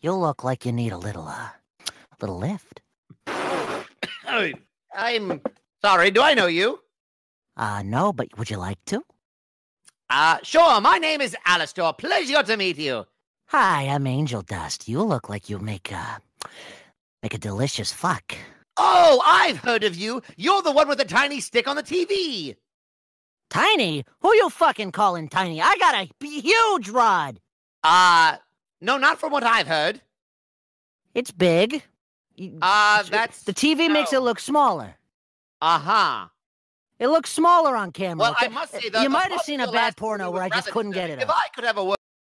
You look like you need a little, uh, little lift. I'm sorry. Do I know you? Uh, no, but would you like to? Uh, sure. My name is Alistair. Pleasure to meet you. Hi, I'm Angel Dust. You look like you make a, uh, make a delicious fuck. Oh, I've heard of you. You're the one with the tiny stick on the TV. Tiny? Who you fucking calling tiny? I got a huge rod. Uh, no, not from what I've heard. It's big. Uh, that's the TV no. makes it look smaller. Uh huh. It looks smaller on camera. Well, I must eh, say, the, you might have seen a bad porno where I just couldn't get it. If up. I could have a word.